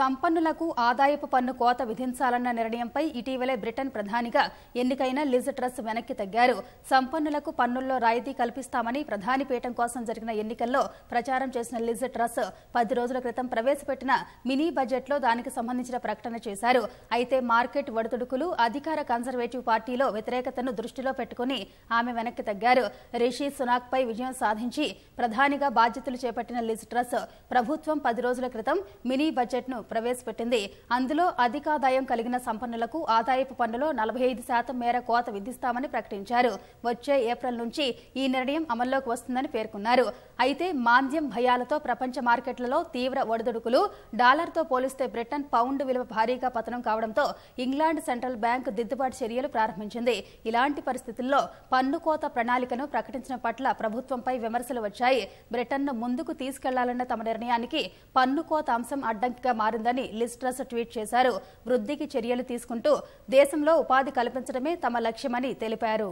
సంపన్నులకు ఆదాయపు పన్ను కోత విధించాలన్న నిర్ణయంపై ఇటీవలే బ్రిటన్ ప్రధానిగా ఎన్నికైన లిజ్ ట్రస్ వెనక్కి తగ్గారు సంపన్నులకు పన్నుల్లో రాయితీ కల్పిస్తామని ప్రధాని పీఠం కోసం జరిగిన ఎన్నికల్లో ప్రచారం చేసిన లిజ్ ట్రస్ పది రోజుల క్రితం ప్రవేశపెట్టిన మినీ బడ్జెట్లో దానికి సంబంధించిన ప్రకటన చేశారు అయితే మార్కెట్ ఒడిదుడుకులు అధికార కన్జర్వేటివ్ పార్టీలో వ్యతిరేకతను దృష్టిలో పెట్టుకుని ఆమె వెనక్కి తగ్గారు రిషి సునాక్పై విజయం సాధించి ప్రధానిగా బాధ్యతలు చేపట్టిన లిజ్ ట్రస్ ప్రభుత్వం పది రోజుల క్రితం మినీ బడ్జెట్ను ప్రవేశపెట్టింది అందులో అధికాదాయం కలిగిన సంపన్నులకు ఆదాయపు పన్నులో నలభై ఐదు శాతం మేర కోత విధిస్తామని ప్రకటించారు వచ్చే ఏప్రిల్ నుంచి ఈ నిర్ణయం అమల్లోకి వస్తుందని పేర్కొన్నారు అయితే మాంద్యం భయాలతో ప్రపంచ మార్కెట్లలో తీవ్ర ఒడిదుడుకులు డాలర్తో పోలిస్తే బ్రిటన్ పౌండ్ విలువ భారీగా పతనం కావడంతో ఇంగ్లాండ్ సెంట్రల్ బ్యాంక్ దిద్దుబాటు చర్యలు ప్రారంభించింది ఇలాంటి పరిస్థితుల్లో పన్ను కోత ప్రణాళికను ప్రకటించిన పట్ల ప్రభుత్వంపై విమర్శలు వచ్చాయి బ్రిటన్ను ముందుకు తీసుకెళ్లాలన్న తమ నిర్ణయానికి పన్ను కోత అంశం అడ్డంకిగా మారింది మారిందని లిస్ట్రస్ ట్వీట్ చేశారు వృద్ధికి చర్యలు తీసుకుంటూ దేశంలో ఉపాధి కల్పించడమే తమ లక్ష్యమని తెలిపారు